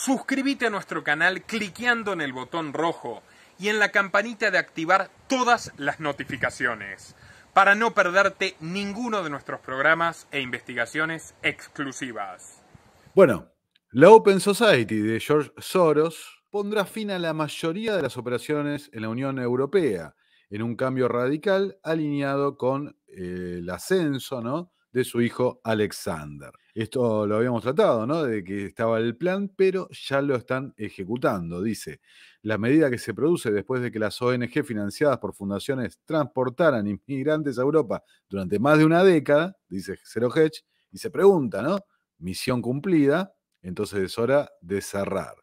Suscríbete a nuestro canal cliqueando en el botón rojo y en la campanita de activar todas las notificaciones para no perderte ninguno de nuestros programas e investigaciones exclusivas. Bueno, la Open Society de George Soros pondrá fin a la mayoría de las operaciones en la Unión Europea, en un cambio radical alineado con eh, el ascenso de su hijo Alexander. Esto lo habíamos tratado, ¿no? De que estaba el plan, pero ya lo están ejecutando. Dice, la medida que se produce después de que las ONG financiadas por fundaciones transportaran inmigrantes a Europa durante más de una década, dice Zero Hedge, y se pregunta, ¿no? Misión cumplida, entonces es hora de cerrar.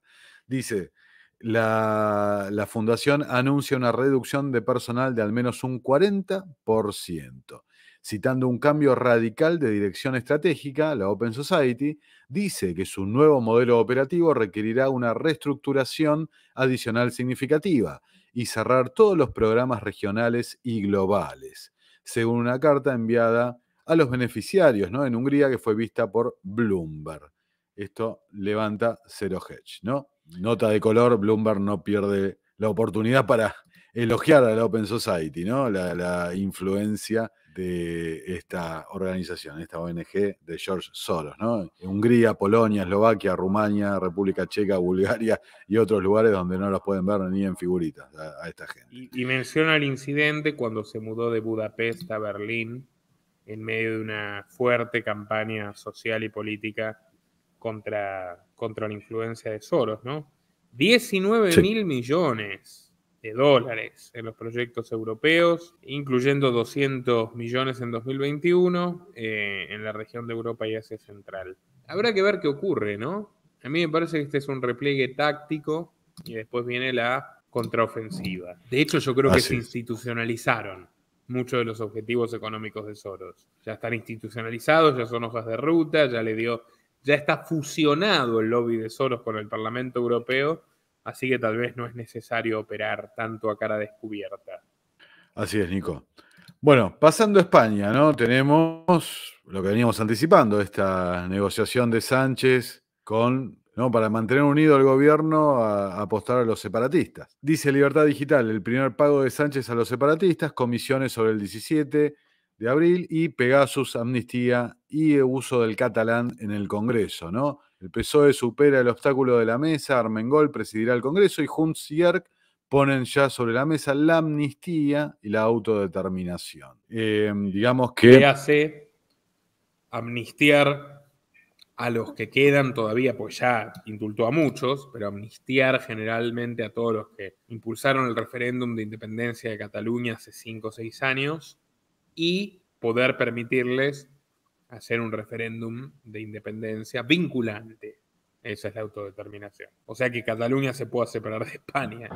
Dice, la, la fundación anuncia una reducción de personal de al menos un 40% citando un cambio radical de dirección estratégica, la Open Society dice que su nuevo modelo operativo requerirá una reestructuración adicional significativa y cerrar todos los programas regionales y globales, según una carta enviada a los beneficiarios ¿no? en Hungría que fue vista por Bloomberg. Esto levanta cero hedge, ¿no? Nota de color, Bloomberg no pierde la oportunidad para elogiar a la Open Society, ¿no? La, la influencia de esta organización, esta ONG de George Soros, ¿no? Hungría, Polonia, Eslovaquia, Rumania, República Checa, Bulgaria y otros lugares donde no los pueden ver ni en figuritas a, esta gente. Y, menciona el incidente cuando se mudó de Budapest a Berlín en medio de una fuerte campaña social y política contra, contra la influencia de Soros, ¿no? 19 mil millones de dólares en los proyectos europeos, incluyendo 200 millones en 2021 eh, en la región de Europa y Asia Central. Habrá que ver qué ocurre, ¿no? A mí me parece que este es un repliegue táctico y después viene la contraofensiva. De hecho, yo creo que se institucionalizaron muchos de los objetivos económicos de Soros. Ya están institucionalizados, ya son hojas de ruta, ya le dio, ya está fusionado el lobby de Soros con el Parlamento Europeo así que tal vez no es necesario operar tanto a cara descubierta. Así es, Nico. Bueno, pasando a España, ¿no? Tenemos lo que veníamos anticipando, esta negociación de Sánchez con, ¿no? Para mantener unido al gobierno a, a apostar a los separatistas. Dice Libertad Digital, el primer pago de Sánchez a los separatistas, comisiones sobre el 17 de abril y Pegasus, amnistía y uso del catalán en el Congreso, ¿no? El PSOE supera el obstáculo de la mesa, Armengol presidirá el Congreso y Junts y ponen ya sobre la mesa la amnistía y la autodeterminación. Em, digamos que... ¿Qué hace amnistiar a los que quedan todavía, pues ya indultó a muchos, pero amnistiar generalmente a todos los que impulsaron el referéndum de independencia de Cataluña hace 5 o 6 años y poder permitirles hacer un referéndum de independencia vinculante. Esa es la autodeterminación. O sea que Cataluña se pueda separar de España.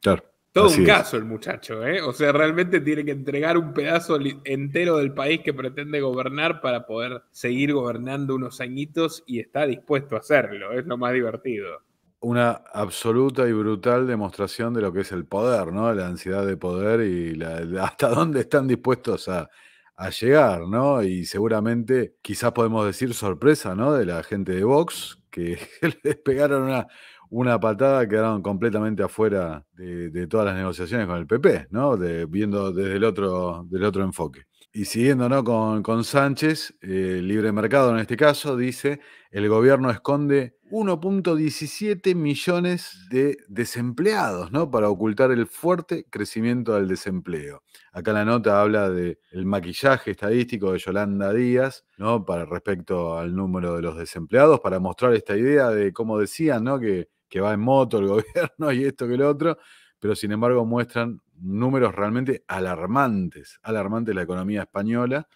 Todo un caso el muchacho, ¿eh? O sea, realmente tiene que entregar un pedazo entero del país que pretende gobernar para poder seguir gobernando unos añitos y está dispuesto a hacerlo. Es lo más divertido. Una absoluta y brutal demostración de lo que es el poder, ¿no? La ansiedad de poder y hasta dónde están dispuestos a a llegar, ¿no? Y seguramente, quizás podemos decir sorpresa, ¿no? De la gente de Vox, que le pegaron una, una patada, quedaron completamente afuera de, todas las negociaciones con el PP, ¿no? viendo desde el otro, del otro enfoque. Y siguiendo ¿no? con, Sánchez, el eh, Libre Mercado en este caso, dice, el gobierno esconde 1.17 millones de desempleados, ¿no? Para ocultar el fuerte crecimiento del desempleo. Acá la nota habla del maquillaje estadístico de Yolanda Díaz, ¿no? Para respecto al número de los desempleados, para mostrar esta idea de, cómo decían, ¿no? Que, va en moto el gobierno y esto que lo otro, pero sin embargo muestran números realmente alarmantes, alarmantes la economía española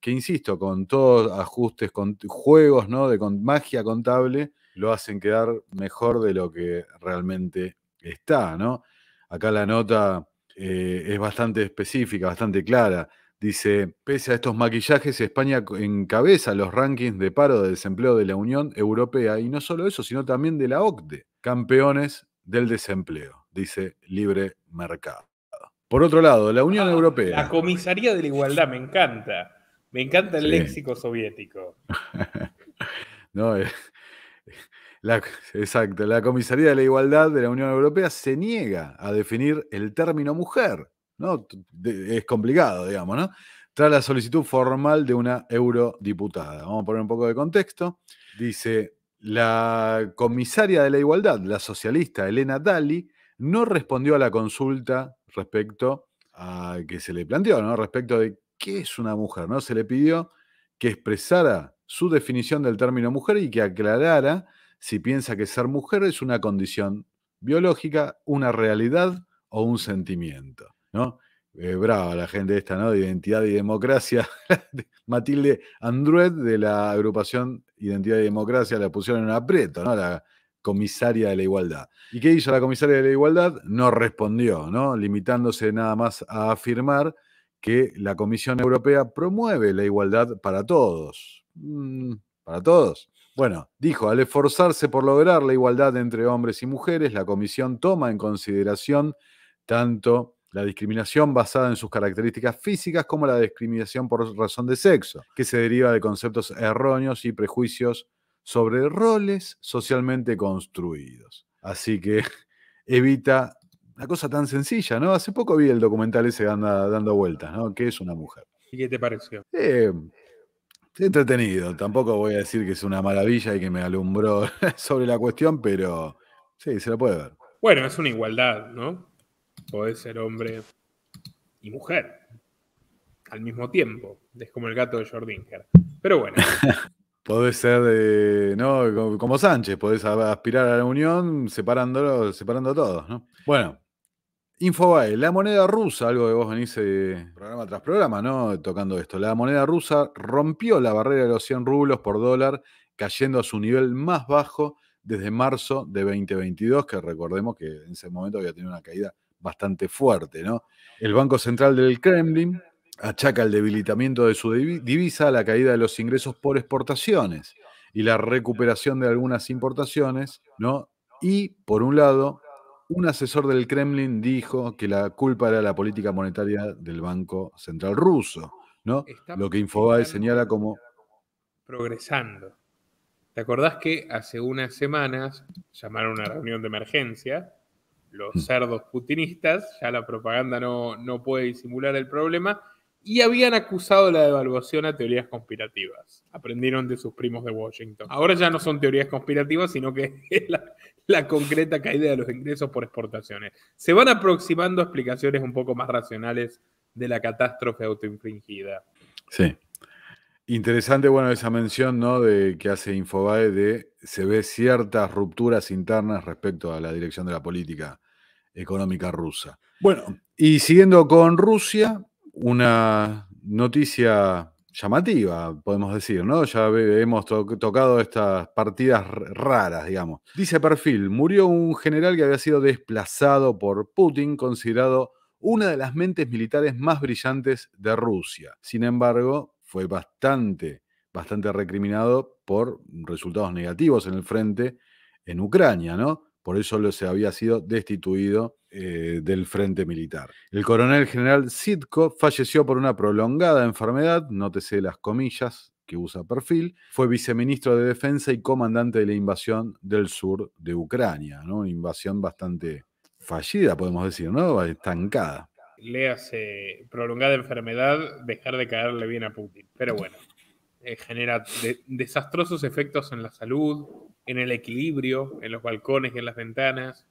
que insisto, con todos ajustes, con juegos, ¿no? De magia contable, lo hacen quedar mejor de lo que realmente está, ¿no? Acá la nota eh, es bastante específica, bastante clara. Dice, pese a estos maquillajes, España encabeza los rankings de paro de desempleo de la Unión Europea y no solo eso, sino también de la OCDE, campeones del desempleo, dice Libre Mercado. Por otro lado, la Unión ah, Europea. La comisaría de la igualdad, me encanta. Me encanta el léxico soviético. no, es, eh, exacto, la comisaría de la igualdad de la Unión Europea se niega a definir el término mujer, ¿no? Es complicado, digamos, ¿no? Tras la solicitud formal de una eurodiputada. Vamos a poner un poco de contexto. Dice, la comisaria de la igualdad, la socialista Elena Dali, no respondió a la consulta respecto a que se le planteó, ¿no? Respecto de qué es una mujer, ¿no? Se le pidió que expresara su definición del término mujer y que aclarara si piensa que ser mujer es una condición biológica, una realidad o un sentimiento. ¿no? Eh, brava la gente esta, ¿no? De Identidad y Democracia. Matilde Andruet de la agrupación Identidad y Democracia la pusieron en un aprieto, ¿no? La comisaria de la igualdad. ¿Y qué hizo la comisaria de la igualdad? No respondió, ¿no? Limitándose nada más a afirmar que la Comisión Europea promueve la igualdad para todos. Mm, para todos. Bueno, dijo, al esforzarse por lograr la igualdad entre hombres y mujeres, la Comisión toma en consideración tanto la discriminación basada en sus características físicas como la discriminación por razón de sexo, que se deriva de conceptos erróneos y prejuicios sobre roles socialmente construidos. Así que evita una cosa tan sencilla, ¿no? Hace poco vi el documental ese dando, dando vueltas, ¿no? ¿Qué es una mujer? ¿Y qué te pareció? Eh, Entretenido, tampoco voy a decir que es una maravilla y que me alumbró sobre la cuestión, pero sí, se lo puede ver. Bueno, es una igualdad, ¿no? Podés ser hombre y mujer al mismo tiempo. Es como el gato de Jordinger. Pero bueno. podés ser, ¿no? Como Sánchez, podés aspirar a la unión separándolo, separando todos, ¿no? Bueno, Infobae, la moneda rusa, algo que vos venís eh, programa tras programa, ¿no? Tocando esto. La moneda rusa rompió la barrera de los 100 rublos por dólar, cayendo a su nivel más bajo desde marzo de 2022, que recordemos que en ese momento había tenido una caída bastante fuerte, ¿no? El Banco Central del Kremlin achaca el debilitamiento de su divisa a la caída de los ingresos por exportaciones y la recuperación de algunas importaciones, ¿no? Y, por un lado, un asesor del Kremlin dijo que la culpa era la política monetaria del Banco Central Ruso, ¿no? Lo que Infobae señala como... Progresando. ¿Te acordás que hace unas semanas llamaron a una reunión de emergencia? Los mm. cerdos putinistas, ya la propaganda no, no puede disimular el problema, y habían acusado la devaluación a teorías conspirativas. Aprendieron de sus primos de Washington. Ahora ya no son teorías conspirativas, sino que es la, concreta caída de los ingresos por exportaciones. Se van aproximando explicaciones un poco más racionales de la catástrofe autoinfringida. Sí. Interesante, bueno, esa mención ¿no? de, que hace Infobae de se ve ciertas rupturas internas respecto a la dirección de la política económica rusa. Bueno, y siguiendo con Rusia, una noticia llamativa, podemos decir, ¿no? Ya hemos tocado estas partidas raras, digamos. Dice Perfil, murió un general que había sido desplazado por Putin, considerado una de las mentes militares más brillantes de Rusia. Sin embargo, fue bastante, bastante recriminado por resultados negativos en el frente en Ucrania, ¿no? por eso se había sido destituido eh, del frente militar. El coronel general Sitko falleció por una prolongada enfermedad, nótese las comillas que usa perfil, fue viceministro de Defensa y comandante de la invasión del sur de Ucrania, ¿no? una invasión bastante fallida, podemos decir, ¿no? estancada. Le hace prolongada enfermedad dejar de caerle bien a Putin, pero bueno, eh, genera desastrosos efectos en la salud, en el equilibrio, en los balcones y en las ventanas.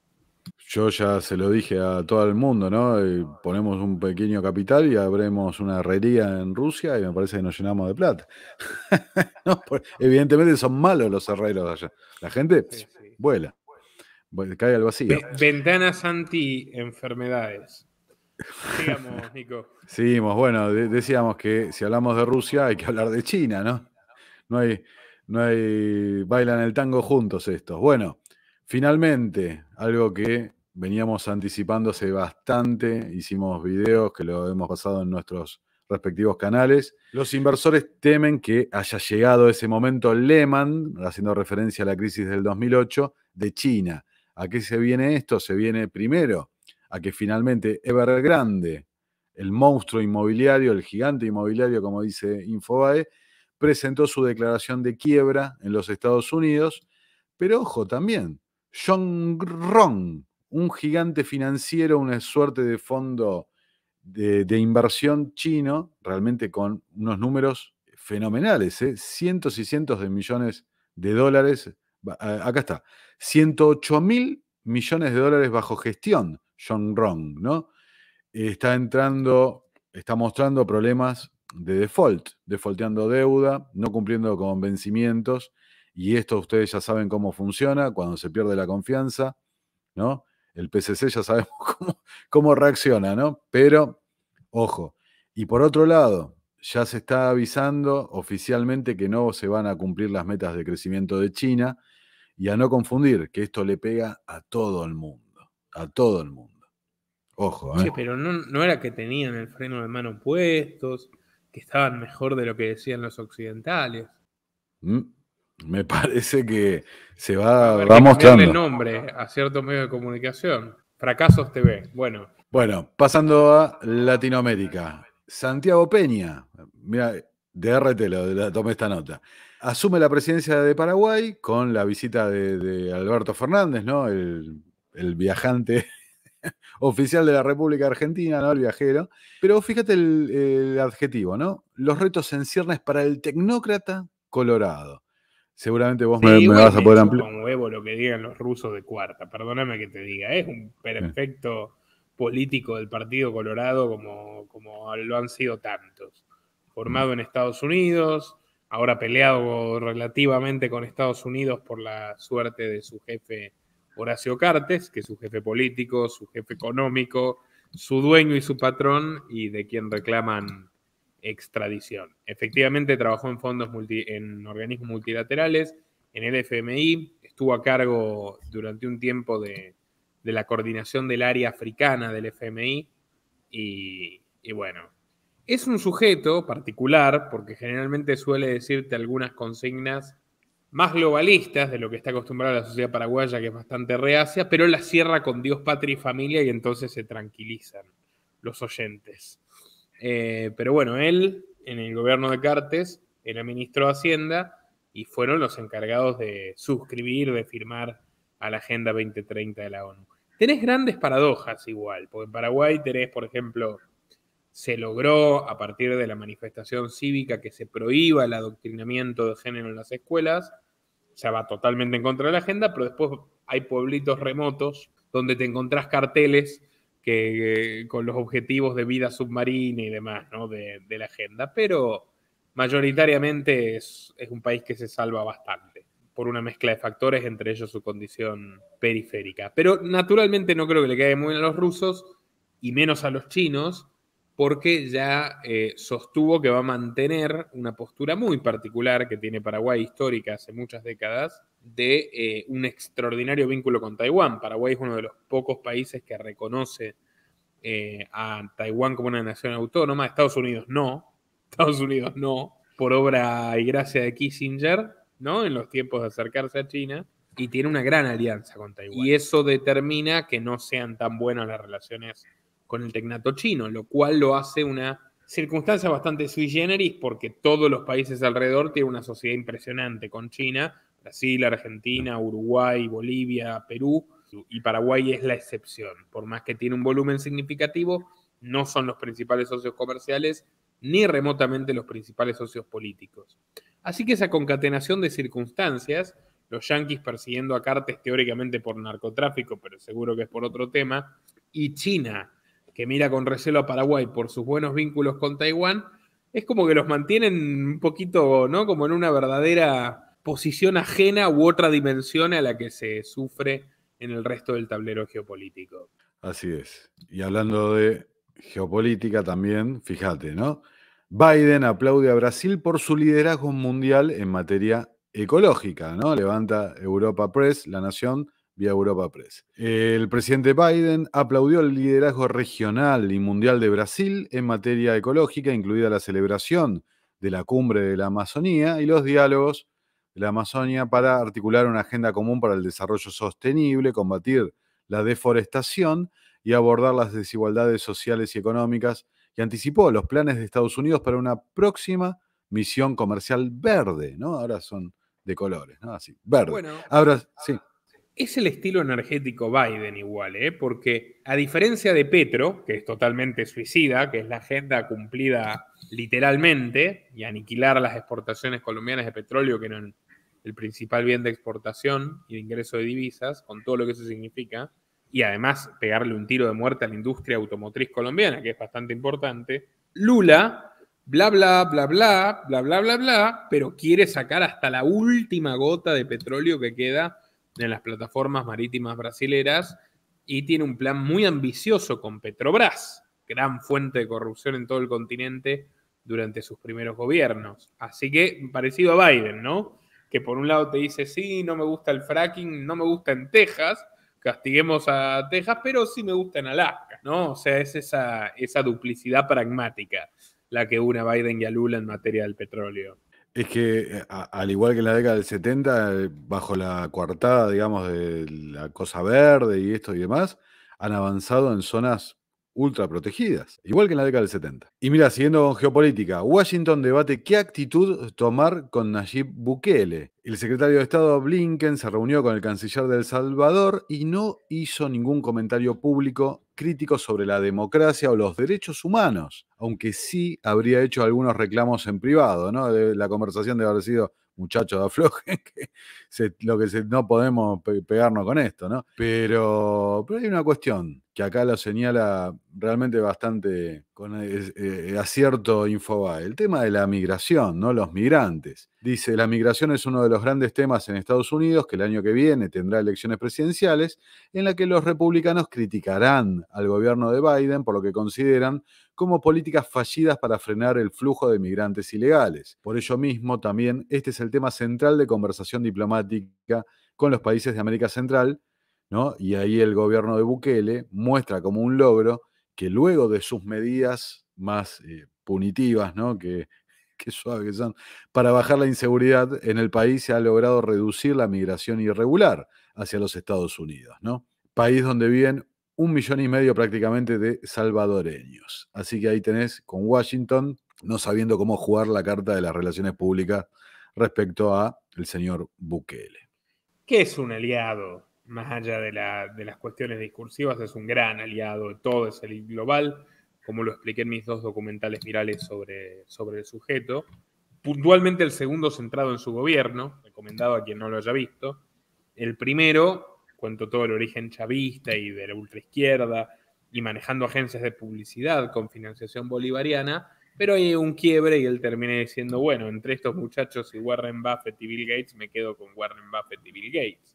Yo ya se lo dije a todo el mundo, ¿no? Eh, ponemos un pequeño capital y abremos una herrería en Rusia y me parece que nos llenamos de plata. Pues, evidentemente son malos los herreros allá. La gente vuela, cae al vacío. Ventanas anti-enfermedades. Digamos, Nico. Seguimos, bueno, decíamos que si hablamos de Rusia hay que hablar de China, ¿no? No hay, no hay, bailan el tango juntos estos. Bueno, finalmente, algo que veníamos anticipándose bastante, hicimos videos que lo hemos pasado en nuestros respectivos canales. Los inversores temen que haya llegado ese momento Lehman, haciendo referencia a la crisis del 2008, de China. ¿A qué se viene esto? Se viene primero a que finalmente Evergrande, el monstruo inmobiliario, el gigante inmobiliario, como dice Infobae, presentó su declaración de quiebra en los Estados Unidos. Pero ojo también, John Rong, un gigante financiero, una suerte de fondo de, inversión chino, realmente con unos números fenomenales, ¿eh? cientos y cientos de millones de dólares. Acá está, 108 mil millones de dólares bajo gestión, John Rong. ¿no? Está entrando, está mostrando problemas de default, defaulteando deuda, no cumpliendo con vencimientos, y esto ustedes ya saben cómo funciona cuando se pierde la confianza, ¿no? El PCC ya sabemos cómo, cómo reacciona, ¿no? Pero, ojo, y por otro lado, ya se está avisando oficialmente que no se van a cumplir las metas de crecimiento de China y a no confundir que esto le pega a todo el mundo, a todo el mundo. Ojo, Sí, ¿eh? pero no, era que tenían el freno de mano puestos, que estaban mejor de lo que decían los occidentales. Mm, me parece que se va, va mostrando. el nombre a ciertos medios de comunicación. Fracasos TV. Bueno. Bueno, pasando a Latinoamérica. Santiago Peña. Mira, de RT lo, tomé esta nota. Asume la presidencia de Paraguay con la visita de, Alberto Fernández, ¿no? el viajante oficial de la República Argentina, ¿no? El viajero. Pero fíjate el, adjetivo, ¿no? Los retos en ciernes para el tecnócrata colorado. Seguramente vos me, vas a poder ampliar. un huevo lo que digan los rusos de cuarta, perdóname que te diga, es un perfecto político del Partido Colorado como, como lo han sido tantos. Formado en Estados Unidos, ahora peleado relativamente con Estados Unidos por la suerte de su jefe Horacio Cartes, que es su jefe político, su jefe económico, su dueño y su patrón, y de quien reclaman extradición. Efectivamente, trabajó en fondos en organismos multilaterales, en el FMI, estuvo a cargo durante un tiempo de, la coordinación del área africana del FMI, y bueno, es un sujeto particular, porque generalmente suele decirte algunas consignas más globalistas de lo que está acostumbrada la sociedad paraguaya, que es bastante reacia, pero la cierra con Dios, patria y familia y entonces se tranquilizan los oyentes. Eh, pero bueno, él en el gobierno de Cartes era ministro de Hacienda y fueron los encargados de suscribir, de firmar a la Agenda 2030 de la ONU. Tenés grandes paradojas igual, porque en Paraguay tenés, por ejemplo, se logró a partir de la manifestación cívica que se prohíba el adoctrinamiento de género en las escuelas, se va totalmente en contra de la agenda, pero después hay pueblitos remotos donde te encontrás carteles que, eh, con los objetivos de vida submarina y demás, De, la agenda, pero mayoritariamente es, es, un país que se salva bastante por una mezcla de factores, entre ellos su condición periférica. Pero naturalmente no creo que le quede muy bien a los rusos y menos a los chinos, porque ya eh, sostuvo que va a mantener una postura muy particular que tiene Paraguay histórica hace muchas décadas de eh, un extraordinario vínculo con Taiwán. Paraguay es uno de los pocos países que reconoce eh, a Taiwán como una nación autónoma, Estados Unidos no, Estados Unidos no, por obra y gracia de Kissinger, ¿no? En los tiempos de acercarse a China, y tiene una gran alianza con Taiwán. Y eso determina que no sean tan buenas las relaciones con el tecnato chino, lo cual lo hace una circunstancia bastante sui generis porque todos los países alrededor tienen una sociedad impresionante con China, Brasil, Argentina, Uruguay, Bolivia, Perú y Paraguay es la excepción. Por más que tiene un volumen significativo, no son los principales socios comerciales ni remotamente los principales socios políticos. Así que esa concatenación de circunstancias, los yanquis persiguiendo a Cartes teóricamente por narcotráfico, pero seguro que es por otro tema, y China que mira con recelo a Paraguay por sus buenos vínculos con Taiwán, es como que los mantienen un poquito, ¿no? Como en una verdadera posición ajena u otra dimensión a la que se sufre en el resto del tablero geopolítico. Así es. Y hablando de geopolítica también, fíjate, ¿no? Biden aplaude a Brasil por su liderazgo mundial en materia ecológica, ¿no? Levanta Europa Press, La Nación, vía Europa Press. El presidente Biden aplaudió el liderazgo regional y mundial de Brasil en materia ecológica, incluida la celebración de la cumbre de la Amazonía y los diálogos de la Amazonía para articular una agenda común para el desarrollo sostenible, combatir la deforestación y abordar las desigualdades sociales y económicas, y anticipó los planes de Estados Unidos para una próxima misión comercial verde, ¿no? Ahora son de colores, ¿no? Así, verde. Bueno, Ahora, sí. Es el estilo energético Biden igual, ¿eh? porque a diferencia de Petro, que es totalmente suicida, que es la agenda cumplida literalmente, y aniquilar las exportaciones colombianas de petróleo, que eran el principal bien de exportación y de ingreso de divisas, con todo lo que eso significa, y además pegarle un tiro de muerte a la industria automotriz colombiana, que es bastante importante, Lula bla, bla, bla, bla, bla, bla, bla, bla, pero quiere sacar hasta la última gota de petróleo que queda en las plataformas marítimas brasileras y tiene un plan muy ambicioso con Petrobras, gran fuente de corrupción en todo el continente durante sus primeros gobiernos. Así que parecido a Biden, ¿no? Que por un lado te dice, sí, no me gusta el fracking, no me gusta en Texas, castiguemos a Texas, pero sí me gusta en Alaska, ¿no? O sea, es esa, esa duplicidad pragmática la que une a Biden y a Lula en materia del petróleo. Es que eh, al igual que en la década del 70, eh, bajo la coartada, digamos, de la cosa verde y esto y demás, han avanzado en zonas ultraprotegidas. igual que en la década del 70. Y mira, siguiendo con geopolítica, Washington debate qué actitud tomar con Nayib Bukele. El secretario de Estado Blinken se reunió con el canciller de El Salvador y no hizo ningún comentario público crítico sobre la democracia o los derechos humanos, aunque sí habría hecho algunos reclamos en privado, ¿no? De la conversación debe haber sido muchachos de aflojen, que lo que no podemos pegarnos con esto, ¿no? Pero, pero hay una cuestión que acá lo señala realmente bastante con eh, acierto Infoba, el tema de la migración, ¿no? Los migrantes. Dice, la migración es uno de los grandes temas en Estados Unidos, que el año que viene tendrá elecciones presidenciales, en la que los republicanos criticarán al gobierno de Biden por lo que consideran como políticas fallidas para frenar el flujo de migrantes ilegales. Por ello mismo, también este es el tema central de conversación diplomática con los países de América Central, y ahí el gobierno de Bukele muestra como un logro que luego de sus medidas más eh, punitivas, Que, que que son, para bajar la inseguridad en el país se ha logrado reducir la migración irregular hacia los Estados Unidos, ¿no? País donde viven un millón y medio prácticamente de salvadoreños. Así que ahí tenés con Washington no sabiendo cómo jugar la carta de las relaciones públicas respecto a el señor Bukele. ¿Qué es un aliado? más allá de, las cuestiones discursivas, es un gran aliado de todo el global, como lo expliqué en mis dos documentales virales sobre, sobre el sujeto. Puntualmente el segundo centrado en su gobierno, recomendado a quien no lo haya visto. El primero, cuento todo el origen chavista y de la ultraizquierda, y manejando agencias de publicidad con financiación bolivariana, pero hay un quiebre y él termina diciendo, bueno, entre estos muchachos y Warren Buffett y Bill Gates, me quedo con Warren Buffett y Bill Gates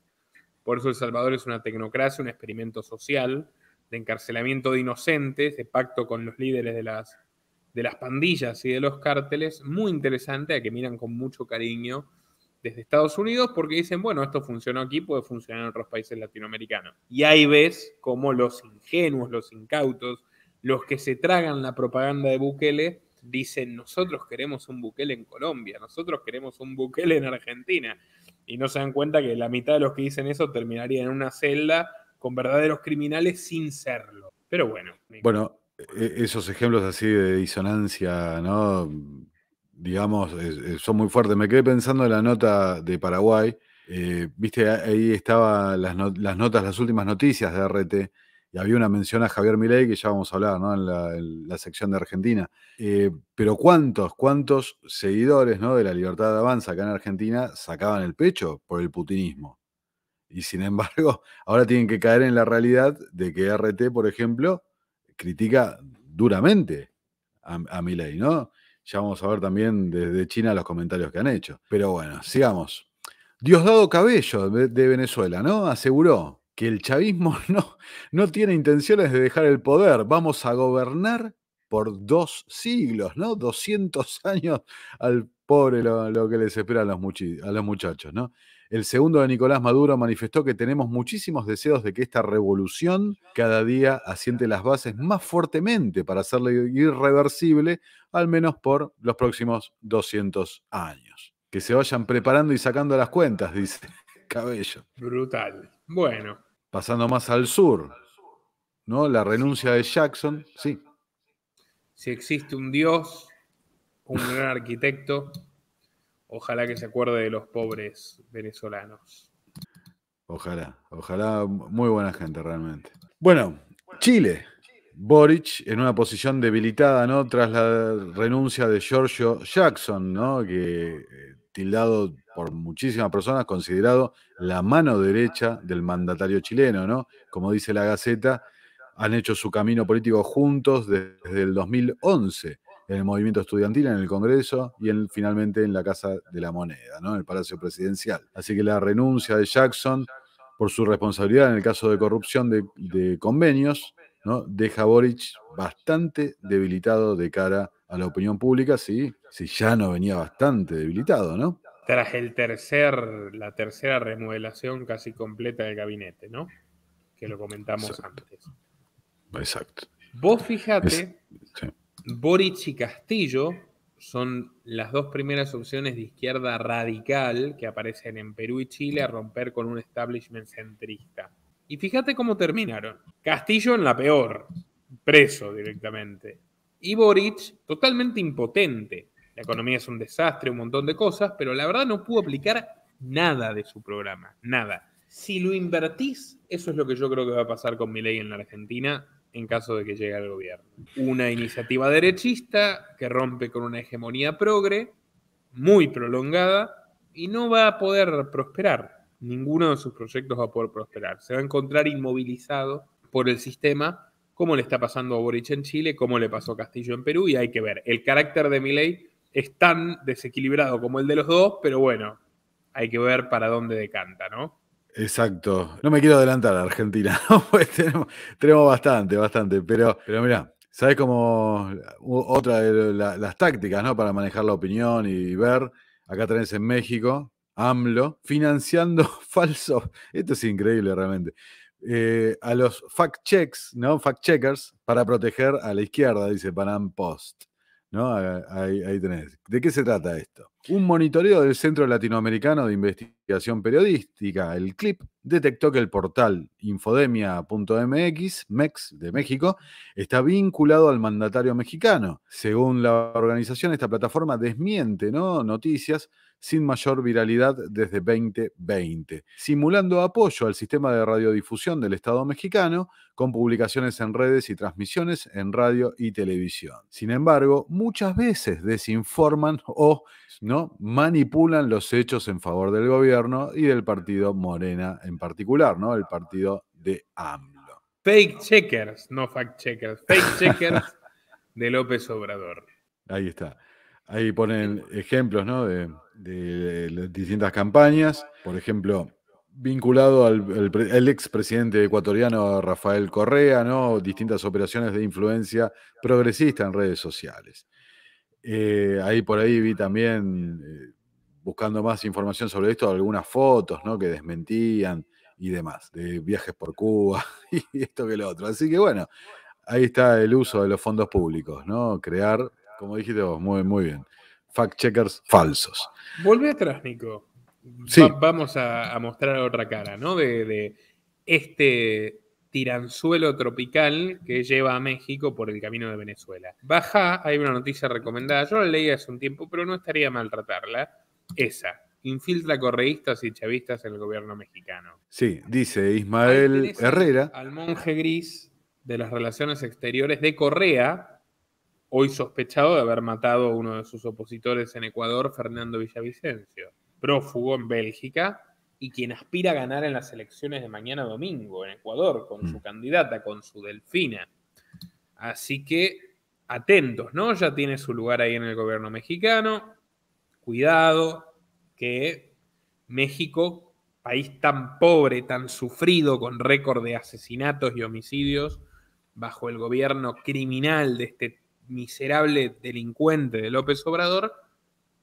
por eso El Salvador es una tecnocracia, un experimento social de encarcelamiento de inocentes, de pacto con los líderes de las, de las pandillas y de los cárteles, muy interesante, a que miran con mucho cariño desde Estados Unidos, porque dicen, bueno, esto funcionó aquí, puede funcionar en otros países latinoamericanos. Y ahí ves cómo los ingenuos, los incautos, los que se tragan la propaganda de Bukele, dicen nosotros queremos un buquel en Colombia, nosotros queremos un buquel en Argentina. Y no se dan cuenta que la mitad de los que dicen eso terminarían en una celda con verdaderos criminales sin serlo. Pero bueno. Bueno, e-, e-, esos ejemplos así de disonancia, ¿no? Digamos, son muy fuertes. Me quedé pensando en la nota de Paraguay. Eh, viste, ahí estaban las, las notas, las últimas noticias de RT y había una mención a Javier Milei que ya vamos a hablar, ¿no? En la, sección de Argentina. Eh, pero ¿cuántos, cuántos seguidores, ¿no? De la libertad de avanza acá en Argentina sacaban el pecho por el putinismo? Y sin embargo, ahora tienen que caer en la realidad de que RT, por ejemplo, critica duramente a, a Milei, ¿no? Ya vamos a ver también desde China los comentarios que han hecho. Pero bueno, sigamos. Diosdado Cabello de, de Venezuela, ¿no? Aseguró que el chavismo no, no tiene intenciones de dejar el poder. Vamos a gobernar por dos siglos, ¿no? 200 años al pobre lo, que les espera a los, a los muchachos, ¿no? El segundo de Nicolás Maduro manifestó que tenemos muchísimos deseos de que esta revolución cada día asiente las bases más fuertemente para hacerla irreversible, al menos por los próximos 200 años. Que se vayan preparando y sacando las cuentas, dice Cabello. Brutal. Bueno, pasando más al sur, ¿no? La renuncia de Jackson, sí. Si existe un Dios, un gran arquitecto, ojalá que se acuerde de los pobres venezolanos. Ojalá, ojalá, muy buena gente realmente. Bueno, Chile. Boric en una posición debilitada, ¿no? Tras la renuncia de Giorgio Jackson, ¿no? Eh, tildado por muchísimas personas, considerado la mano derecha del mandatario chileno, ¿no? Como dice la Gaceta, han hecho su camino político juntos desde el 2011 en el movimiento estudiantil, en el Congreso y finalmente en la Casa de la Moneda, ¿no? en el Palacio Presidencial. Así que la renuncia de Jackson por su responsabilidad en el caso de corrupción de, convenios ¿no? deja a Boric bastante debilitado de cara a la opinión pública ¿sí?, si ya no venía bastante debilitado, ¿no? Tras el tercer, la tercera remodelación casi completa del gabinete, ¿no? Que lo comentamos antes. Exacto. Vos fijate, Boric y Castillo son las dos primeras opciones de izquierda radical que aparecen en Perú y Chile a romper con un establishment centrista. Y fíjate cómo terminaron. Castillo en la peor, preso directamente. Y Boric totalmente impotente la economía es un desastre, un montón de cosas, pero la verdad no pudo aplicar nada de su programa, nada. Si lo invertís, eso es lo que yo creo que va a pasar con mi en la Argentina en caso de que llegue al gobierno. Una iniciativa derechista que rompe con una hegemonía progre, muy prolongada, y no va a poder prosperar. Ninguno de sus proyectos va a poder prosperar. Se va a encontrar inmovilizado por el sistema, como le está pasando a Boric en Chile, como le pasó a Castillo en Perú, y hay que ver. El carácter de mi es tan desequilibrado como el de los dos, pero bueno, hay que ver para dónde decanta, ¿no? Exacto. No me quiero adelantar a Argentina, pues tenemos, bastante, bastante. Pero, pero mira, ¿sabes cómo otra de las tácticas, ¿no? Para manejar la opinión y ver. Acá tenés en México, AMLO, financiando falsos. Esto es increíble realmente. Eh, a los fact checks, ¿no? Fact checkers, para proteger a la izquierda, dice Panam Post. ¿no? Ahí, ahí tenés. ¿De qué se trata esto? Un monitoreo del Centro Latinoamericano de Investigación Periodística, el CLIP, detectó que el portal infodemia.mx, MEX de México, está vinculado al mandatario mexicano. Según la organización, esta plataforma desmiente noticias sin mayor viralidad desde 2020, simulando apoyo al sistema de radiodifusión del Estado mexicano con publicaciones en redes y transmisiones en radio y televisión. Sin embargo, muchas veces desinforman o manipulan los hechos en favor del gobierno y del partido Morena en particular, ¿no? el partido de AMLO. Fake checkers, no fact checkers, fake checkers de López Obrador. Ahí está. Ahí ponen ejemplos de, distintas campañas, por ejemplo, vinculado al el, expresidente ecuatoriano Rafael Correa, ¿no? distintas operaciones de influencia progresista en redes sociales. Eh, ahí por ahí vi también, eh, buscando más información sobre esto, algunas fotos ¿no? que desmentían y demás, de viajes por Cuba y esto que lo otro. Así que bueno, ahí está el uso de los fondos públicos, ¿no? Crear, como dijiste vos, muy, bien, fact-checkers falsos. Vuelve atrás, Nico. Sí. vamos a, a, mostrar otra cara, ¿no? De, de este tiranzuelo tropical que lleva a México por el camino de Venezuela. Baja, hay una noticia recomendada, yo la leí hace un tiempo, pero no estaría maltratarla. Esa, infiltra correístas y chavistas en el gobierno mexicano. Sí, dice Ismael Herrera. Al monje gris de las relaciones exteriores de Correa, hoy sospechado de haber matado a uno de sus opositores en Ecuador, Fernando Villavicencio, prófugo en Bélgica, y quien aspira a ganar en las elecciones de mañana domingo en Ecuador con su mm. candidata, con su delfina. Así que atentos, ¿no? Ya tiene su lugar ahí en el gobierno mexicano. Cuidado que México, país tan pobre, tan sufrido, con récord de asesinatos y homicidios, bajo el gobierno criminal de este miserable delincuente de López Obrador,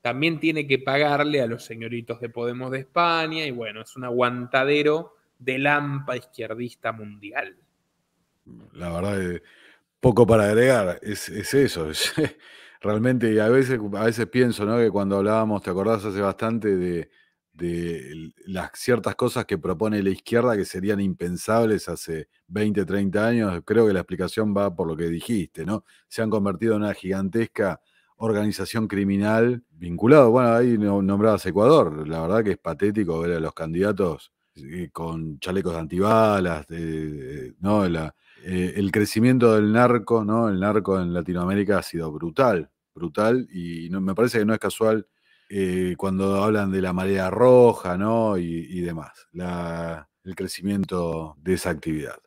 también tiene que pagarle a los señoritos de Podemos de España y bueno, es un aguantadero de lampa izquierdista mundial. La verdad, poco para agregar, es, eso. Es, realmente, a veces, a veces pienso, ¿no? Que cuando hablábamos, te acordás hace bastante de, de las ciertas cosas que propone la izquierda que serían impensables hace 20, 30 años, creo que la explicación va por lo que dijiste, ¿no? Se han convertido en una gigantesca organización criminal vinculado. Bueno, ahí nombradas Ecuador. La verdad que es patético ver a los candidatos eh, con chalecos de antibalas, ¿no? Eh, el crecimiento del narco, ¿no? El narco en Latinoamérica ha sido brutal, brutal, y no, me parece que no es casual eh, cuando hablan de la marea roja, ¿no? Y, demás, el crecimiento de esa actividad.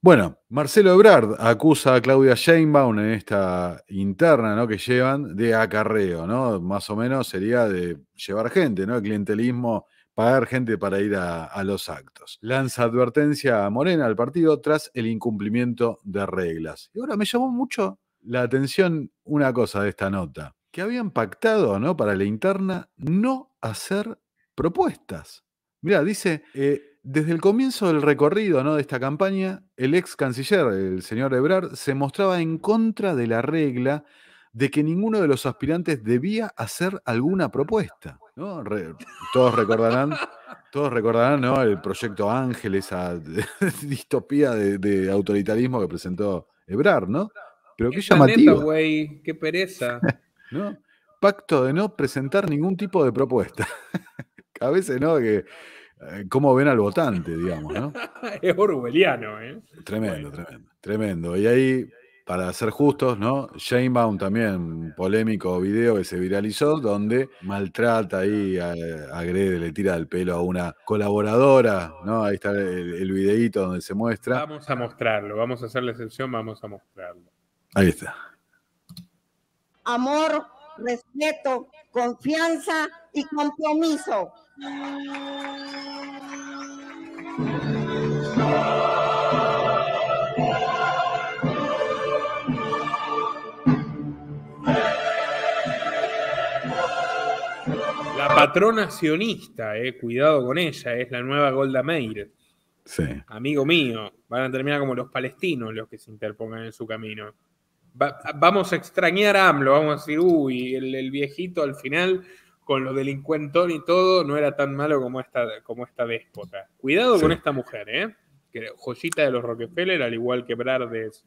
Bueno, Marcelo Ebrard acusa a Claudia Sheinbaum en esta interna ¿no? que llevan de acarreo, ¿no? Más o menos sería de llevar gente, ¿no? clientelismo, pagar gente para ir a, los actos. Lanza advertencia a Morena al partido tras el incumplimiento de reglas. Y ahora me llamó mucho la atención una cosa de esta nota, que habían pactado, ¿no? Para la interna no hacer propuestas. Mira, dice... Eh, desde el comienzo del recorrido ¿no? de esta campaña, el ex canciller, el señor Ebrard, se mostraba en contra de la regla de que ninguno de los aspirantes debía hacer alguna propuesta. todos recordarán, todos recordarán ¿no? el proyecto Ángel, esa distopía de, autoritarismo que presentó Ebrard, ¿no? Pero qué, qué llamativo. güey, qué pereza. ¿No? Pacto de no presentar ningún tipo de propuesta. A veces, ¿no? Eh, cómo ven al votante, digamos, ¿no? es orwelliano, ¿eh? Tremendo, tremendo, tremendo. Y ahí, para ser justos, ¿no? Shanebaum también, polémico video que se viralizó, donde maltrata y agrede, le tira el pelo a una colaboradora, ¿no? Ahí está el, el videíto donde se muestra. Vamos a mostrarlo, vamos a hacer la excepción, vamos a mostrarlo. Ahí está. Amor, respeto, confianza y compromiso la patrona sionista, eh, cuidado con ella, es la nueva Golda Meir. Amigo mío, van a terminar como los palestinos los que se interpongan en su camino. vamos a extrañar a AMLO, vamos a decir, uy, el viejito al final con lo delincuentón y todo, no era tan malo como esta, como esta déspota. Cuidado con esta mujer, ¿eh? Que joyita de los Rockefeller, al igual que Brardes,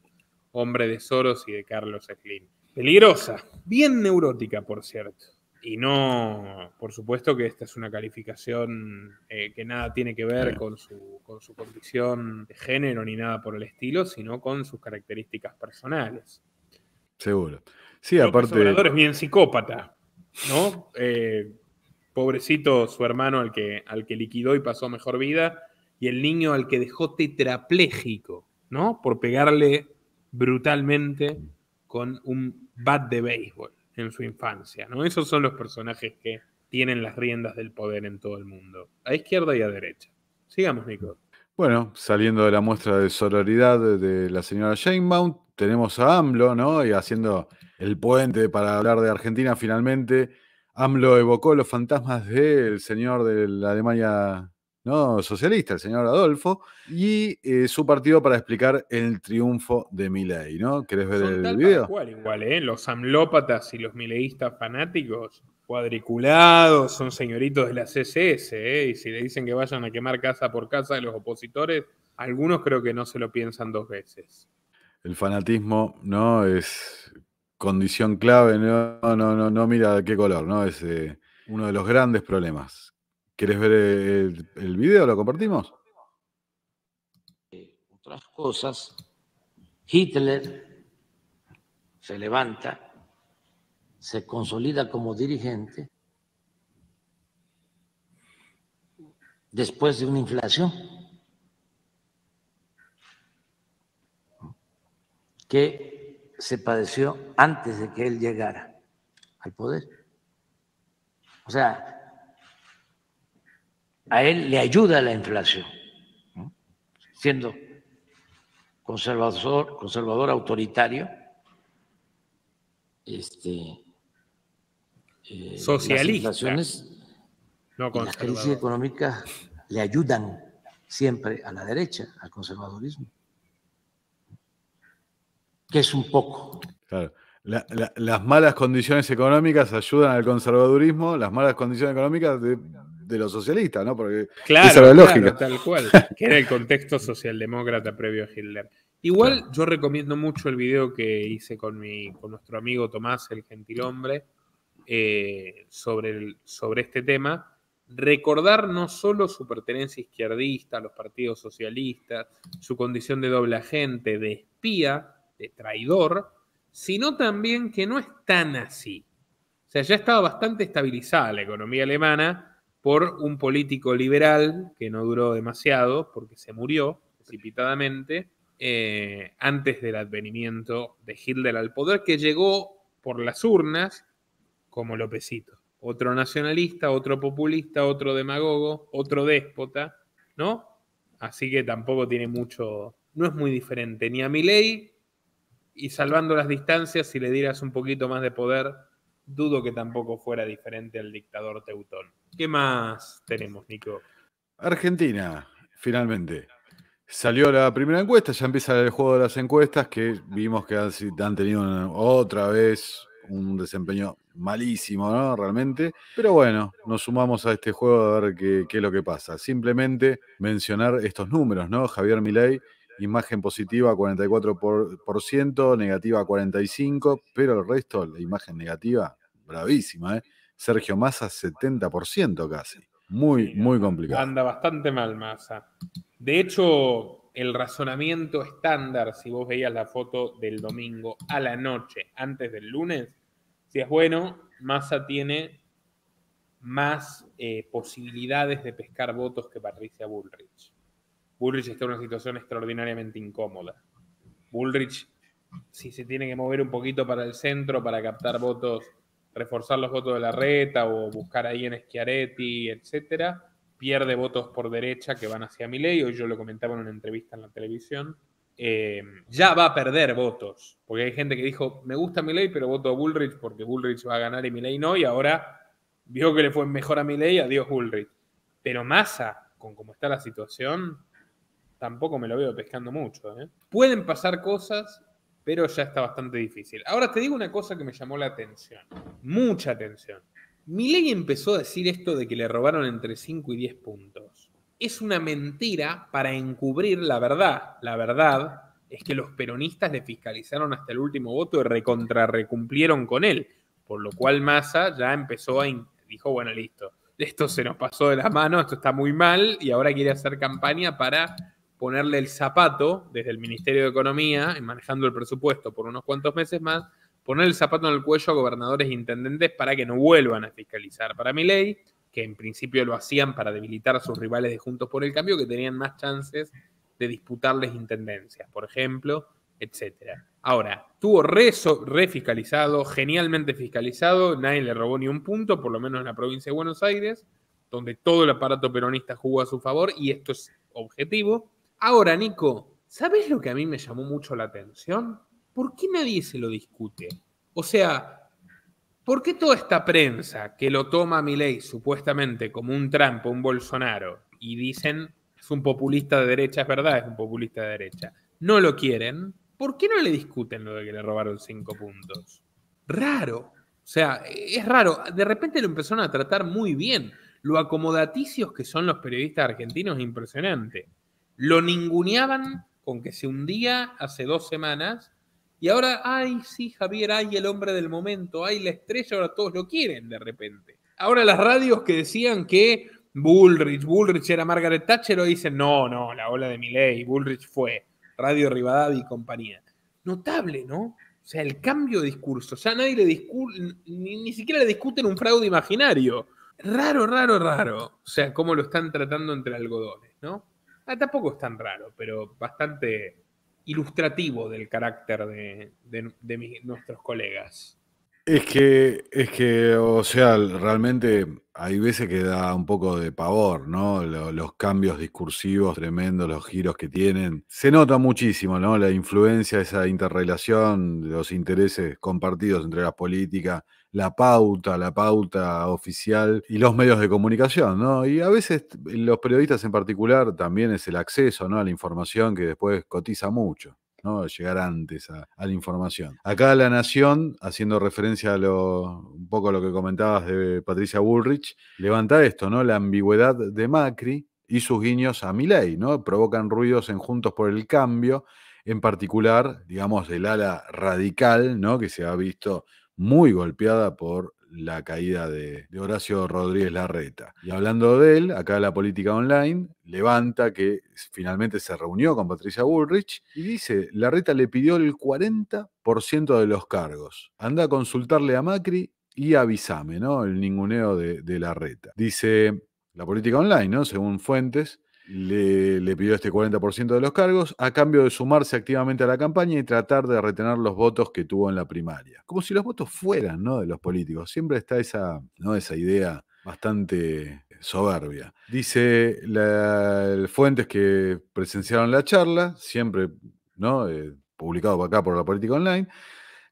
hombre de Soros y de Carlos Slim. Peligrosa, bien neurótica, por cierto. Y no, por supuesto que esta es una calificación eh, que nada tiene que ver con su, con su condición de género ni nada por el estilo, sino con sus características personales. Seguro. Sí, aparte. es bien psicópata. ¿no? Eh, pobrecito su hermano al que, al que liquidó y pasó mejor vida, y el niño al que dejó tetrapléjico, ¿no? Por pegarle brutalmente con un bat de béisbol en su infancia, ¿no? Esos son los personajes que tienen las riendas del poder en todo el mundo, a izquierda y a derecha. Sigamos, Nico. Bueno, saliendo de la muestra de sororidad de la señora Jane Mount, tenemos a AMLO, ¿no? Y haciendo el puente para hablar de Argentina finalmente. AMLO evocó los fantasmas del señor de la Alemania socialista, el señor Adolfo, y eh, su partido para explicar el triunfo de Milei, ¿no? ¿Querés ver el video? Cual, igual, ¿eh? Los amlópatas y los mileístas fanáticos cuadriculados, son señoritos de la CSS, ¿eh? y si le dicen que vayan a quemar casa por casa de los opositores, algunos creo que no se lo piensan dos veces el fanatismo, ¿no? Es condición clave, no, no, no, mira de qué color, ¿no? Es eh, uno de los grandes problemas. ¿Quieres ver eh, el video? ¿Lo compartimos? Otras cosas. Hitler se levanta, se consolida como dirigente después de una inflación que se padeció antes de que él llegara al poder. O sea, a él le ayuda la inflación, siendo conservador, conservador autoritario, este, eh, socialista. Las, las crisis económicas le ayudan siempre a la derecha, al conservadurismo que es un poco. las malas condiciones económicas ayudan al conservadurismo, las malas condiciones económicas de, los socialistas, ¿no? Porque claro, tal cual, que era el contexto socialdemócrata previo a Hitler. Igual yo recomiendo mucho el video que hice con, mi, nuestro amigo Tomás, el gentilhombre, hombre, eh, sobre, sobre este tema. Recordar no solo su pertenencia izquierdista a los partidos socialistas, su condición de doble agente, de espía, de este traidor, sino también que no es tan así. O sea, ya estaba bastante estabilizada la economía alemana por un político liberal que no duró demasiado porque se murió precipitadamente eh, antes del advenimiento de Hitler al poder, que llegó por las urnas como Lópezito, Otro nacionalista, otro populista, otro demagogo, otro déspota, ¿no? Así que tampoco tiene mucho, no es muy diferente ni a Milei y salvando las distancias, si le dieras un poquito más de poder, dudo que tampoco fuera diferente al dictador Teutón. ¿Qué más tenemos, Nico? Argentina, finalmente. Salió la primera encuesta, ya empieza el juego de las encuestas, que vimos que han, tenido otra vez un desempeño malísimo, ¿no? Realmente. Pero bueno, nos sumamos a este juego a ver qué, es lo que pasa. Simplemente mencionar estos números, ¿no? Javier Milei Imagen positiva 44%, negativa 45%, pero el resto, la imagen negativa, bravísima, ¿eh? Sergio Massa 70% casi. Muy, muy complicado. Anda bastante mal Massa. De hecho, el razonamiento estándar, si vos veías la foto del domingo a la noche, antes del lunes, si es bueno, Massa tiene más eh, posibilidades de pescar votos que Patricia Bullrich. Bullrich está en una situación extraordinariamente incómoda. Bullrich, si se tiene que mover un poquito para el centro para captar votos, reforzar los votos de la reta o buscar ahí en Schiaretti, etcétera, pierde votos por derecha que van hacia Milei. Hoy yo lo comentaba en una entrevista en la televisión. Eh, ya va a perder votos, porque hay gente que dijo, me gusta Milei, pero voto a Bullrich porque Bullrich va a ganar y Milei no, y ahora vio que le fue mejor a Milei, adiós Bullrich. Pero Massa, con cómo está la situación, tampoco me lo veo pescando mucho. ¿eh? Pueden pasar cosas, pero ya está bastante difícil. Ahora te digo una cosa que me llamó la atención, mucha atención. Milei empezó a decir esto de que le robaron entre 5 y 10 puntos. Es una mentira para encubrir la verdad. La verdad es que los peronistas le fiscalizaron hasta el último voto y recontrarrecumplieron con él. Por lo cual Massa ya empezó a... dijo, bueno, listo, esto se nos pasó de las manos, esto está muy mal y ahora quiere hacer campaña para ponerle el zapato desde el Ministerio de Economía, manejando el presupuesto por unos cuantos meses más, poner el zapato en el cuello a gobernadores e intendentes para que no vuelvan a fiscalizar. Para mi ley, que en principio lo hacían para debilitar a sus rivales de Juntos por el Cambio, que tenían más chances de disputarles intendencias, por ejemplo, etcétera. Ahora, tuvo refiscalizado re, fiscalizado, genialmente fiscalizado, nadie le robó ni un punto, por lo menos en la provincia de Buenos Aires, donde todo el aparato peronista jugó a su favor, y esto es objetivo. Ahora, Nico, ¿sabes lo que a mí me llamó mucho la atención? ¿Por qué nadie se lo discute? O sea, ¿por qué toda esta prensa que lo toma a Milei supuestamente como un trampo, un Bolsonaro, y dicen es un populista de derecha, es verdad, es un populista de derecha, no lo quieren, ¿por qué no le discuten lo de que le robaron cinco puntos? Raro. O sea, es raro. De repente lo empezaron a tratar muy bien. Lo acomodaticios que son los periodistas argentinos, impresionante. Lo ninguneaban con que se hundía hace dos semanas y ahora, ay, sí, Javier, ay, el hombre del momento, ay, la estrella, ahora todos lo quieren de repente. Ahora las radios que decían que Bullrich, Bullrich era Margaret Thatcher, hoy dicen, no, no, la ola de Milley, Bullrich fue, Radio Rivadavia y compañía. Notable, ¿no? O sea, el cambio de discurso. Ya nadie le discute, ni, ni siquiera le discuten un fraude imaginario. Raro, raro, raro. O sea, cómo lo están tratando entre algodones, ¿no? Ah, tampoco es tan raro, pero bastante ilustrativo del carácter de, nuestros colegas. Es que, es que, o sea, realmente hay veces que da un poco de pavor, ¿no? Los, cambios discursivos tremendos, los giros que tienen. Se nota muchísimo, ¿no? La influencia, esa interrelación, los intereses compartidos entre las políticas la pauta, la pauta oficial y los medios de comunicación, ¿no? Y a veces los periodistas en particular también es el acceso, ¿no? A la información que después cotiza mucho. ¿no? llegar antes a, la información. Acá La Nación, haciendo referencia a lo, un poco a lo que comentabas de Patricia Bullrich, levanta esto, ¿no? La ambigüedad de Macri y sus guiños a Milei, ¿no? Provocan ruidos en Juntos por el Cambio, en particular, digamos, el ala radical, ¿no? Que se ha visto muy golpeada por la caída de, Horacio Rodríguez Larreta. Y hablando de él, acá la política online levanta que finalmente se reunió con Patricia Bullrich y dice, Larreta le pidió el 40% de los cargos. Anda a consultarle a Macri y avísame, ¿no? El ninguneo de, de Larreta. Dice la política online, ¿no? Según fuentes, le, pidió este 40% de los cargos a cambio de sumarse activamente a la campaña y tratar de retener los votos que tuvo en la primaria. Como si los votos fueran de los políticos. Siempre está esa, esa idea bastante soberbia. Dice las fuentes que presenciaron la charla, siempre ¿no? Eh, para acá por la política online,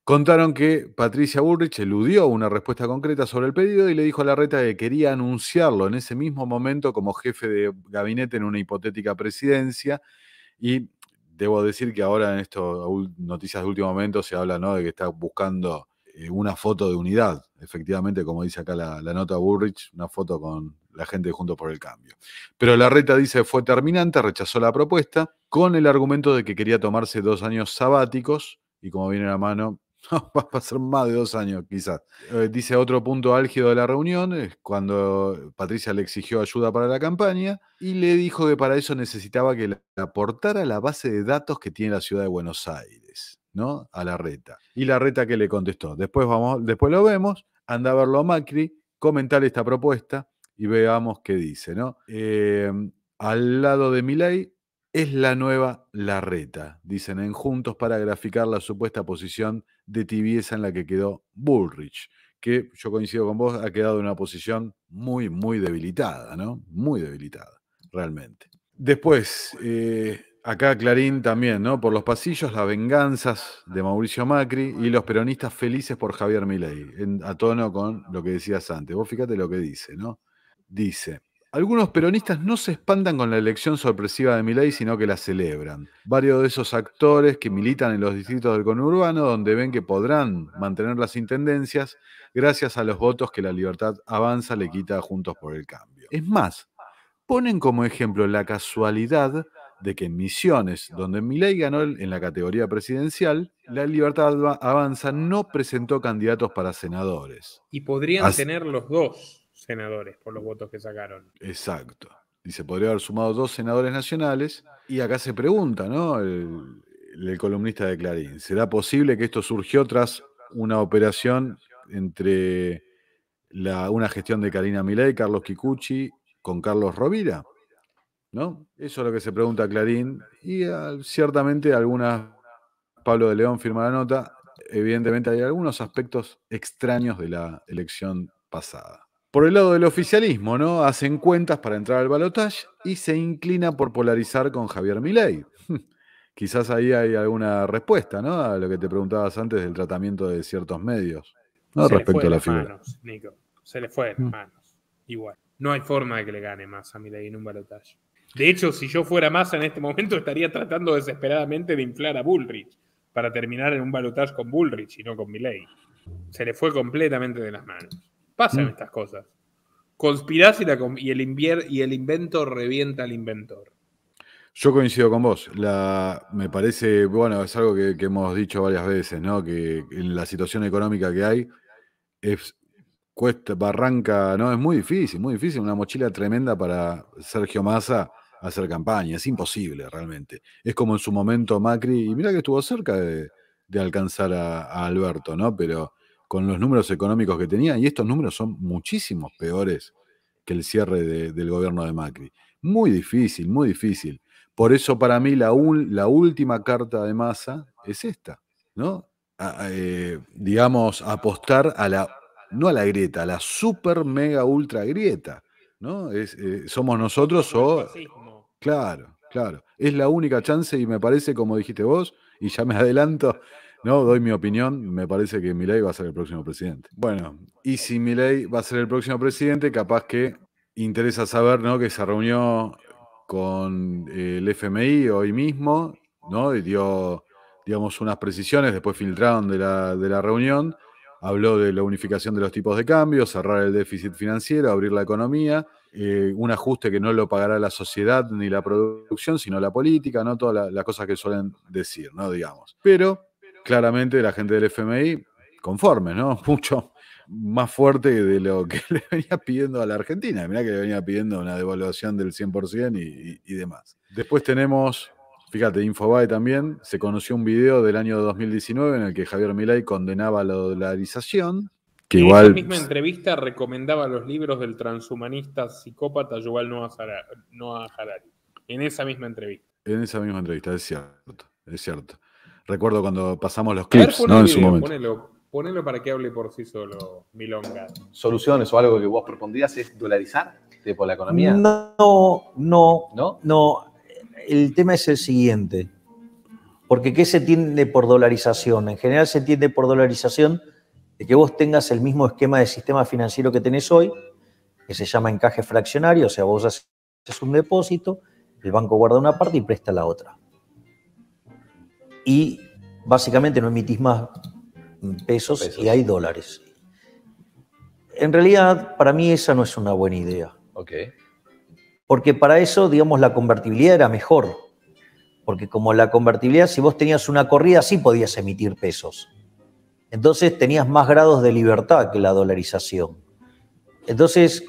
Contaron que Patricia Bullrich eludió una respuesta concreta sobre el pedido y le dijo a La Reta que quería anunciarlo en ese mismo momento como jefe de gabinete en una hipotética presidencia. Y debo decir que ahora en estas noticias de último momento, se habla ¿no? de que está buscando eh, una foto de unidad. Efectivamente, como dice acá la, nota Bullrich, una foto con la gente de Juntos por el Cambio. Pero La Reta dice fue terminante, rechazó la propuesta con el argumento de que quería tomarse dos años sabáticos y como viene la mano, va a pasar más de dos años quizás. Eh, dice otro punto álgido de la reunión, es cuando Patricia le exigió ayuda para la campaña y le dijo que para eso necesitaba que le aportara la base de datos que tiene la ciudad de Buenos Aires, ¿no? A la reta. Y la reta que le contestó, después, vamos, después lo vemos, anda a verlo a Macri, comentar esta propuesta y veamos qué dice, ¿no? Eh, al lado de ley es la nueva la RETA, dicen en Juntos para graficar la supuesta posición de tibieza en la que quedó Bullrich, que yo coincido con vos, ha quedado en una posición muy, muy debilitada, ¿no? Muy debilitada, realmente. Después, eh, acá Clarín también, ¿no? Por los pasillos, las venganzas de Mauricio Macri y los peronistas felices por Javier Milei, en, a tono con lo que decías antes. Vos fíjate lo que dice, ¿no? Dice, algunos peronistas no se espantan con la elección sorpresiva de Milei, sino que la celebran. Varios de esos actores que militan en los distritos del conurbano, donde ven que podrán mantener las intendencias gracias a los votos que la libertad avanza le quita Juntos por el Cambio. Es más, ponen como ejemplo la casualidad de que en Misiones, donde Milei ganó en la categoría presidencial, la Libertad Avanza no presentó candidatos para senadores. Y podrían tener los dos senadores por los votos que sacaron. Exacto. Y se podría haber sumado dos senadores nacionales. Y acá se pregunta, ¿no? El, columnista de Clarín, ¿será posible que esto surgió tras una operación entre una gestión de Karina Milei, Carlos Kikuchi, con Carlos Rovira? ¿No? Eso es lo que se pregunta Clarín. Y ah, ciertamente algunas, Pablo de León firma la nota, evidentemente hay algunos aspectos extraños de la elección pasada. Por el lado del oficialismo, ¿no? Hacen cuentas para entrar al balotaje y se inclina por polarizar con Javier Milei. Quizás ahí hay alguna respuesta, ¿no? A lo que te preguntabas antes del tratamiento de ciertos medios, ¿no? Se Respecto le fue a la figura. Manos, Nico. Se le fue de las mm. manos. Igual. No hay forma de que le gane más a Milei en un balotaje. De hecho, si yo fuera Massa en este momento, estaría tratando desesperadamente de inflar a Bullrich para terminar en un balotaje con Bullrich y no con Milei. Se le fue completamente de las manos. Pasan mm. estas cosas. Conspirás y, y, el y el invento revienta al inventor. Yo coincido con vos. La, me parece, bueno, es algo que, hemos dicho varias veces, ¿no? Que en la situación económica que hay, es, cuesta, barranca, ¿no? Es muy difícil, muy difícil. Una mochila tremenda para Sergio Massa hacer campaña. Es imposible, realmente. Es como en su momento Macri, y mira que estuvo cerca de, alcanzar a, a, Alberto, ¿no? Pero con los números económicos que tenía, y estos números son muchísimos peores que el cierre del gobierno de Macri. Muy difícil, muy difícil. Por eso para mí la, última carta de masa es esta, ¿no? Eh, digamos, apostar a la, no a la grieta, a la super mega ultra grieta, ¿no? Es, eh, somos nosotros o... Claro, claro. Es la única chance y me parece, como dijiste vos, y ya me adelanto, no, doy mi opinión. Me parece que Milei va a ser el próximo presidente. Bueno, y si Milei va a ser el próximo presidente, capaz que interesa saber, ¿no? Que se reunió con eh, el FMI hoy mismo, ¿no? Y dio, digamos, unas precisiones, después filtraron de la, reunión. Habló de la unificación de los tipos de cambio, cerrar el déficit financiero, abrir la economía, eh, un ajuste que no lo pagará la sociedad ni la producción, sino la política, ¿no? Todas las cosas que suelen decir, ¿no? Digamos. Pero claramente la gente del FMI conforme, ¿no? Mucho más fuerte de lo que le venía pidiendo a la Argentina. Mirá que le venía pidiendo una devaluación del 100% y, demás. Después tenemos, fíjate, Infobae también, se conoció un video del año 2019 en el que Javier Milei condenaba la dolarización. Que en esa misma entrevista recomendaba los libros del transhumanista psicópata Yuval Noah Harari. En esa misma entrevista. En esa misma entrevista, es cierto, es cierto. Recuerdo cuando pasamos los clips, ¿no? En su momento. Ponelo, para que hable por sí solo, Milonga. ¿Soluciones o algo que vos propondrías es dolarizar por la economía? No, no, no, no. El tema es el siguiente. Porque ¿qué se tiende por dolarización? En general se entiende por dolarización de que vos tengas el mismo esquema de sistema financiero que tenés hoy, que se llama encaje fraccionario, o sea, vos haces un depósito, el banco guarda una parte y presta la otra y básicamente no emitís más pesos, y hay dólares. En realidad, para mí esa no es una buena idea. Porque para eso, digamos, la convertibilidad era mejor. Porque como la convertibilidad, si vos tenías una corrida, sí podías emitir pesos. Entonces tenías más grados de libertad que la dolarización. Entonces,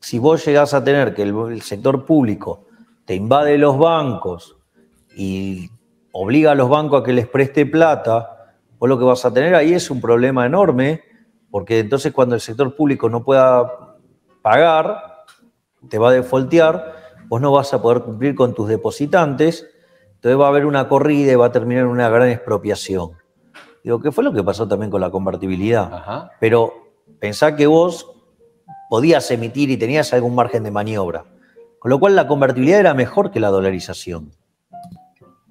si vos llegás a tener que el sector público te invade los bancos y obliga a los bancos a que les preste plata, vos lo que vas a tener ahí es un problema enorme, porque entonces cuando el sector público no pueda pagar, te va a defoltear, vos no vas a poder cumplir con tus depositantes, entonces va a haber una corrida y va a terminar una gran expropiación. Digo, ¿qué fue lo que pasó también con la convertibilidad? Pero pensá que vos podías emitir y tenías algún margen de maniobra. Con lo cual la convertibilidad era mejor que la dolarización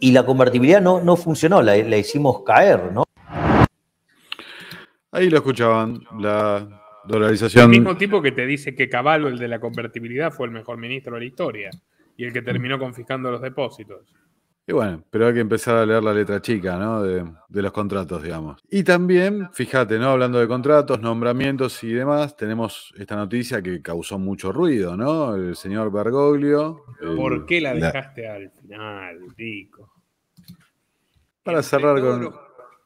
y la convertibilidad no, no funcionó, la, hicimos caer, ¿no? Ahí lo escuchaban, la dolarización. El mismo tipo que te dice que Caballo, el de la convertibilidad, fue el mejor ministro de la historia y el que terminó confiscando los depósitos. Y bueno, pero hay que empezar a leer la letra chica, ¿no? De, de, los contratos, digamos. Y también, fíjate, ¿no? Hablando de contratos, nombramientos y demás, tenemos esta noticia que causó mucho ruido, ¿no? El señor Bergoglio. ¿Por qué la dejaste al final, Rico? Para cerrar con los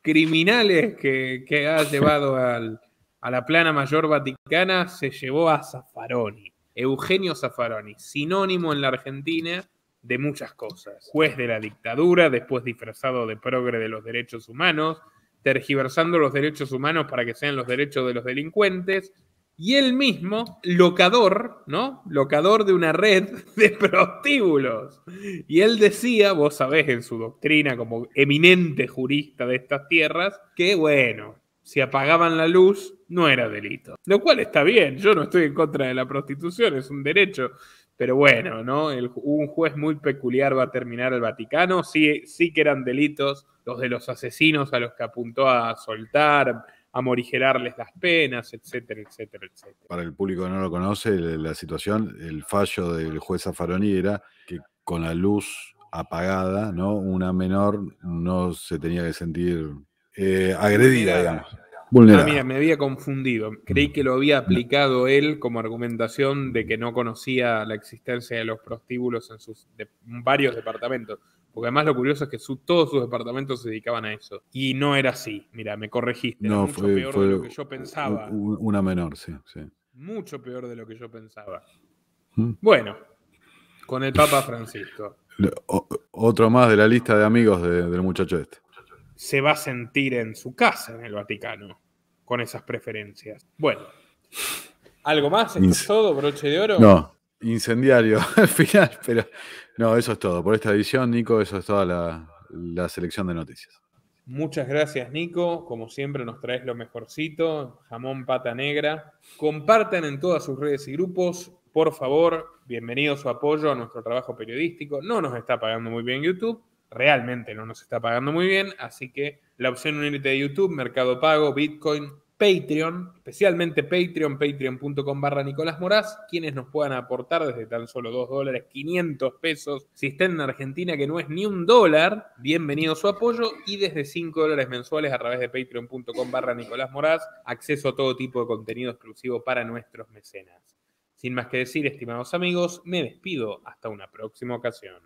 criminales que, que ha llevado al, a la plana mayor vaticana, se llevó a Zaffaroni, Eugenio Zaffaroni, sinónimo en la Argentina de muchas cosas. Juez de la dictadura, después disfrazado de progre de los derechos humanos, tergiversando los derechos humanos para que sean los derechos de los delincuentes, y él mismo locador, ¿no? Locador de una red de prostíbulos. Y él decía, vos sabés en su doctrina como eminente jurista de estas tierras, que bueno, si apagaban la luz no era delito. Lo cual está bien, yo no estoy en contra de la prostitución, es un derecho. Pero bueno, ¿no? un juez muy peculiar va a terminar el Vaticano. Sí, sí que eran delitos los de los asesinos a los que apuntó a soltar, amorigerarles las penas, etcétera, etcétera, etcétera. Para el público que no lo conoce, la situación, el fallo del juez Zaffaroni era que con la luz apagada, ¿no? Una menor no se tenía que sentir eh, agredida, digamos. Ah, mira, me había confundido. Creí que lo había aplicado él como argumentación de que no conocía la existencia de los prostíbulos en sus varios departamentos. Porque además lo curioso es que todos sus departamentos se dedicaban a eso. Y no era así. Mira, me corregiste. No, mucho peor de lo que yo pensaba. Una menor, sí, sí. Mucho peor de lo que yo pensaba. Hmm. Bueno, con el Papa Francisco. otro más de la lista de amigos del muchacho este. Se va a sentir en su casa, en el Vaticano, con esas preferencias. Bueno, ¿algo más? es todo, broche de oro? No, incendiario al final, pero no, eso es todo. Por esta edición, Nico, eso es toda la, selección de noticias. Muchas gracias, Nico. Como siempre, nos traes lo mejorcito, jamón pata negra. Compartan en todas sus redes y grupos, por favor. Bienvenido su apoyo a nuestro trabajo periodístico. No nos está pagando muy bien YouTube, realmente no nos está pagando muy bien, así que la opción unirte de YouTube, Mercado Pago, Bitcoin, Patreon, especialmente Patreon, patreon.com barra Nicolás Moraz, quienes nos puedan aportar desde tan solo 2 dólares, 500 pesos, si estén en Argentina que no es ni un dólar, bienvenido su apoyo, y desde 5 dólares mensuales a través de patreon.com barra Nicolás Moraz, acceso a todo tipo de contenido exclusivo para nuestros mecenas. Sin más que decir, estimados amigos, me despido hasta una próxima ocasión.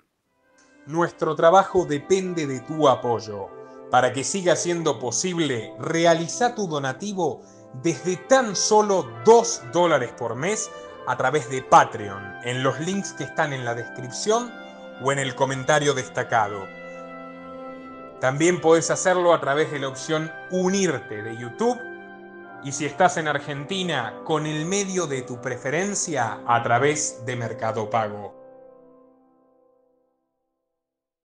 Nuestro trabajo depende de tu apoyo. Para que siga siendo posible, realiza tu donativo desde tan solo 2 dólares por mes a través de Patreon, en los links que están en la descripción o en el comentario destacado. También puedes hacerlo a través de la opción Unirte de YouTube y si estás en Argentina, con el medio de tu preferencia a través de Mercado Pago.